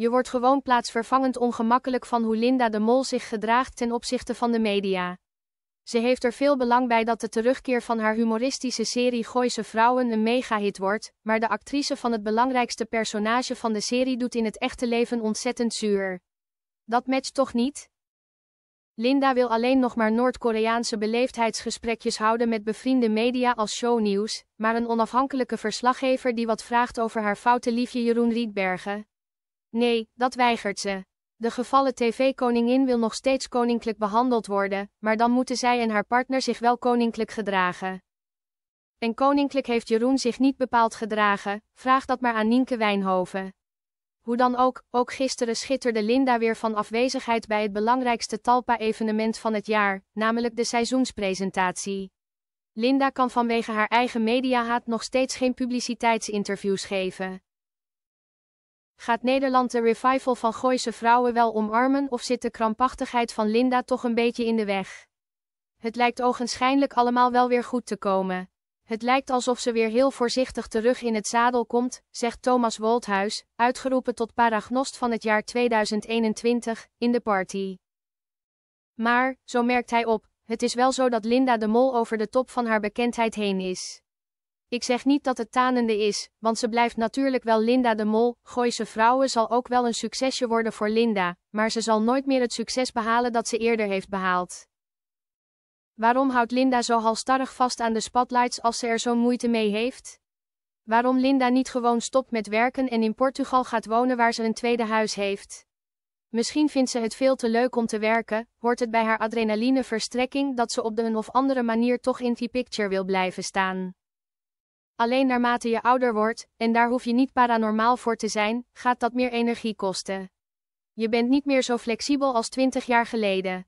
Je wordt gewoon plaatsvervangend ongemakkelijk van hoe Linda de Mol zich gedraagt ten opzichte van de media. Ze heeft er veel belang bij dat de terugkeer van haar humoristische serie Gooise Vrouwen een megahit wordt, maar de actrice van het belangrijkste personage van de serie doet in het echte leven ontzettend zuur. Dat matcht toch niet? Linda wil alleen nog maar Noord-Koreaanse beleefdheidsgesprekjes houden met bevriende media als shownieuws, maar een onafhankelijke verslaggever die wat vraagt over haar foute liefje Jeroen Rietbergen, Nee, dat weigert ze. De gevallen tv-koningin wil nog steeds koninklijk behandeld worden, maar dan moeten zij en haar partner zich wel koninklijk gedragen. En koninklijk heeft Jeroen zich niet bepaald gedragen, vraag dat maar aan Nienke Wijnhoven. Hoe dan ook, ook gisteren schitterde Linda weer van afwezigheid bij het belangrijkste Talpa-evenement van het jaar, namelijk de seizoenspresentatie. Linda kan vanwege haar eigen mediahaat nog steeds geen publiciteitsinterviews geven. Gaat Nederland de revival van Gooise vrouwen wel omarmen of zit de krampachtigheid van Linda toch een beetje in de weg? Het lijkt ogenschijnlijk allemaal wel weer goed te komen. Het lijkt alsof ze weer heel voorzichtig terug in het zadel komt, zegt Thomas Wolthuis, uitgeroepen tot paragnost van het jaar 2021, in de party. Maar, zo merkt hij op, het is wel zo dat Linda de Mol over de top van haar bekendheid heen is. Ik zeg niet dat het tanende is, want ze blijft natuurlijk wel Linda de Mol. Gooise Vrouwen zal ook wel een succesje worden voor Linda, maar ze zal nooit meer het succes behalen dat ze eerder heeft behaald. Waarom houdt Linda zo halstarrig vast aan de spotlights als ze er zo'n moeite mee heeft? Waarom Linda niet gewoon stopt met werken en in Portugal gaat wonen waar ze een tweede huis heeft? Misschien vindt ze het veel te leuk om te werken, hoort het bij haar adrenalineverstrekking dat ze op de een of andere manier toch in die picture wil blijven staan. Alleen naarmate je ouder wordt, en daar hoef je niet paranormaal voor te zijn, gaat dat meer energie kosten. Je bent niet meer zo flexibel als 20 jaar geleden.